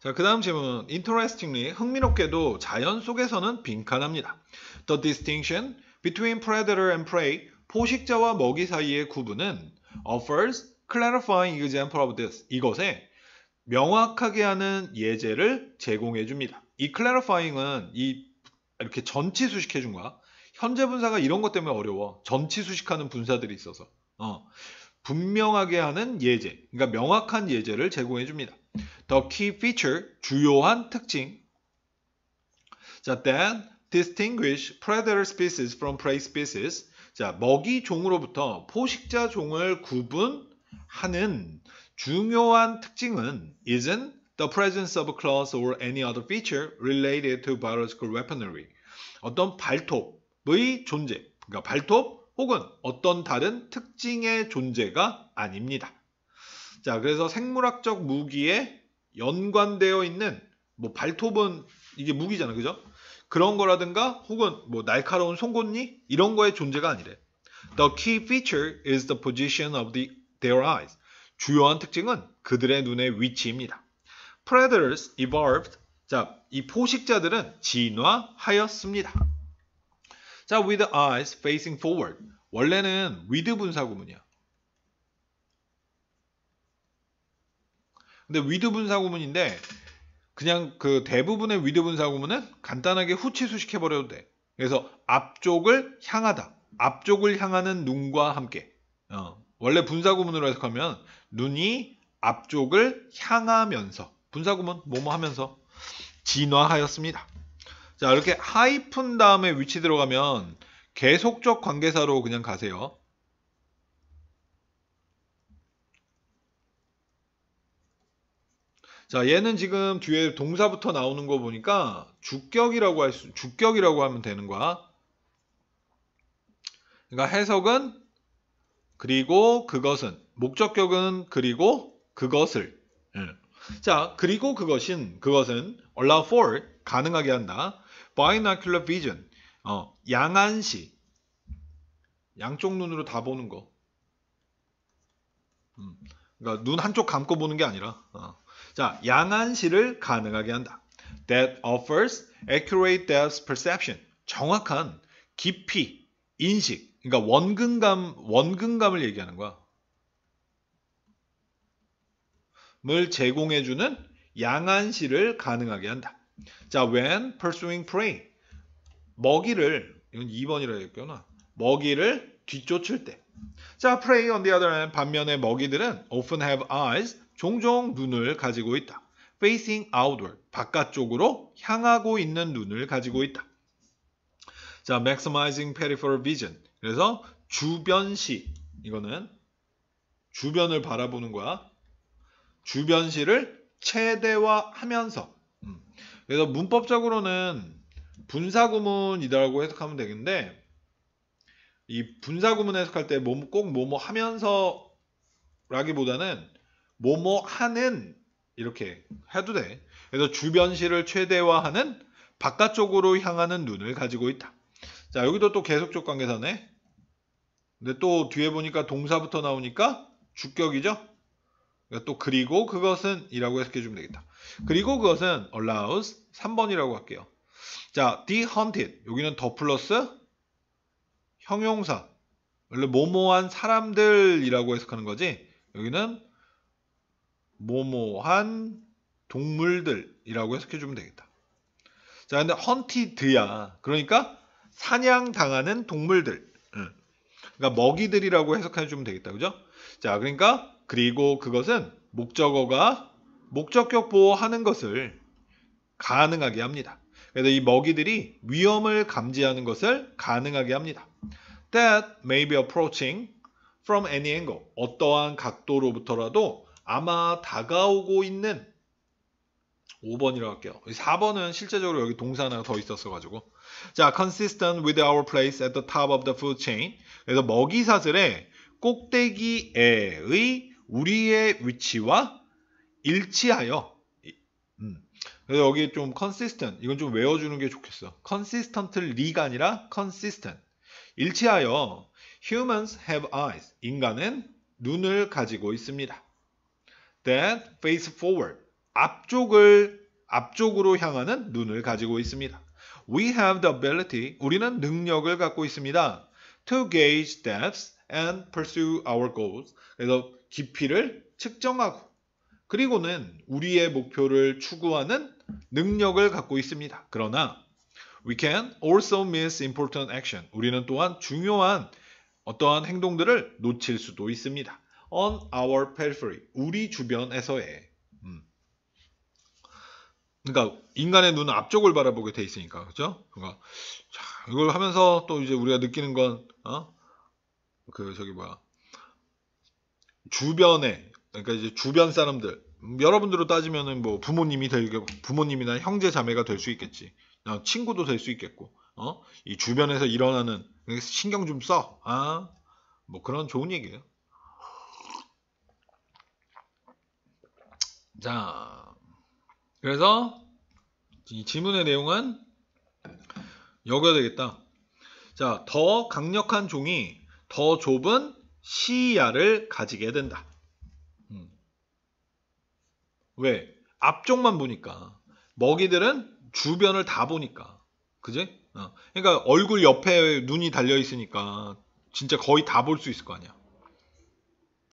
자, 그 다음 질문은 interestingly 흥미롭게도 자연 속에서는 빈칸합니다. The distinction between predator and prey 포식자와 먹이 사이의 구분은 offers 어, clarifying example of this 이것에 명확하게 하는 예제를 제공해 줍니다. 이 clarifying은 이 이렇게 전치 수식해 준 거야. 현재 분사가 이런 것 때문에 어려워. 전치 수식하는 분사들이 있어서. 어. 분명하게 하는 예제, 그러니까 명확한 예제를 제공해 줍니다. The key feature, 주요한 특징. 자, then distinguish predator species from prey species. 자, 먹이 종으로부터 포식자 종을 구분하는 중요한 특징은 isn't the presence of a claws or any other feature related to biological weaponry. 어떤 발톱의 존재, 그러니까 발톱 혹은 어떤 다른 특징의 존재가 아닙니다. 자, 그래서 생물학적 무기에 연관되어 있는 뭐 발톱은 이게 무기잖아. 그죠? 그런 거라든가 혹은 뭐 날카로운 송곳니 이런 거의 존재가 아니래. The key feature is the position of the, their eyes. 주요한 특징은 그들의 눈의 위치입니다. Predators evolved. 자, 이 포식자들은 진화하였습니다. 자, with the eyes facing forward. 원래는 with 분사구문이야. 근데 위드 분사구문인데 그냥 그 대부분의 위드 분사구문은 간단하게 후치수식 해버려도 돼. 그래서 앞쪽을 향하다. 앞쪽을 향하는 눈과 함께. 어. 원래 분사구문으로 해석하면 눈이 앞쪽을 향하면서 분사구문 뭐뭐 하면서 진화하였습니다. 자 이렇게 하이픈 다음에 위치 들어가면 계속적 관계사로 그냥 가세요. 자, 얘는 지금 뒤에 동사부터 나오는 거 보니까 주격이라고 할 수, 주격이라고 하면 되는 거야. 그러니까 해석은 그리고 그것은 목적격은 그리고 그것을. 응. 예. 자, 그리고 그것인 그것은 allow for 가능하게 한다. binocular vision 어, 양안시 양쪽 눈으로 다 보는 거. 음, 그러니까 눈 한쪽 감고 보는 게 아니라 어. 자, 양안시를 가능하게 한다. That offers accurate depth perception. 정확한 깊이, 인식, 그러니까 원근감, 원근감을 얘기하는 거야. 을 제공해주는 양안시를 가능하게 한다. 자, when pursuing prey. 먹이를, 이건 2번이라 했구나. 먹이를 뒤쫓을 때. 자, prey on the other hand, 반면에 먹이들은 often have eyes, 종종 눈을 가지고 있다. facing outward, 바깥쪽으로 향하고 있는 눈을 가지고 있다. 자, maximizing peripheral vision. 그래서 주변시, 이거는 주변을 바라보는 거야. 주변시를 최대화하면서 음. 그래서 문법적으로는 분사구문이라고 해석하면 되는데 겠이 분사구문 해석할 때 꼭 뭐뭐 하면서 라기보다는 뭐뭐 하는 이렇게 해도 돼. 그래서 주변시를 최대화하는 바깥쪽으로 향하는 눈을 가지고 있다. 자, 여기도 또 계속적 관계사네. 근데 또 뒤에 보니까 동사부터 나오니까 주격이죠? 그러니까 또 그리고 그것은 이라고 해석해 주면 되겠다. 그리고 그것은 allows 3번이라고 할게요. 자, the hunted. 여기는 더 플러스 형용사. 원래 모모한 사람들이라고 해석하는 거지. 여기는 모모한 동물들이라고 해석해주면 되겠다. 자, 근데 헌티드야. 그러니까 사냥당하는 동물들. 그러니까 먹이들이라고 해석해주면 되겠다. 그죠? 자, 그러니까 그리고 그것은 목적어가 목적격 보호하는 것을 가능하게 합니다. 그래서 이 먹이들이 위험을 감지하는 것을 가능하게 합니다. That may be approaching from any angle. 어떠한 각도로부터라도 아마 다가오고 있는 5번이라고 할게요. 4번은 실제적으로 여기 동사 하나 더 있었어가지고. 자, consistent with our place at the top of the food chain. 그래서 먹이 사슬의 꼭대기에의 우리의 위치와 일치하여. 음. 그래서 여기 좀 consistent. 이건 좀 외워주는 게 좋겠어. consistently가 아니라 consistent. 일치하여 humans have eyes. 인간은 눈을 가지고 있습니다. then face forward. 앞쪽을 앞쪽으로 향하는 눈을 가지고 있습니다. We have the ability. 우리는 능력을 갖고 있습니다. To gauge depths and pursue our goals. 그래서 깊이를 측정하고 그리고는 우리의 목표를 추구하는 능력을 갖고 있습니다. 그러나 we can also miss important action. 우리는 또한 중요한 어떠한 행동들을 놓칠 수도 있습니다. on our periphery. 우리 주변에서의. 음. 그러니까 인간의 눈은 앞쪽을 바라보게 돼 있으니까 그죠 그러니까 자, 이걸 하면서 또 이제 우리가 느끼는 건 어? 그 저기 뭐야 주변에 그러니까 이제 주변 사람들 여러분들로 따지면은 뭐 부모님이 될 부모님이나 형제 자매가 될 수 있겠지 어, 친구도 될 수 있겠고 어? 이 주변에서 일어나는 신경 좀 써. 아, 뭐 그런 좋은 얘기예요. 자, 그래서 이질문의 내용은 여겨야 되겠다. 자, 더 강력한 종이 더 좁은 시야를 가지게 된다. 음. 왜? 앞쪽만 보니까. 먹이들은 주변을 다 보니까. 그지? 어. 그러니까 얼굴 옆에 눈이 달려 있으니까 진짜 거의 다 볼 수 있을 거 아니야.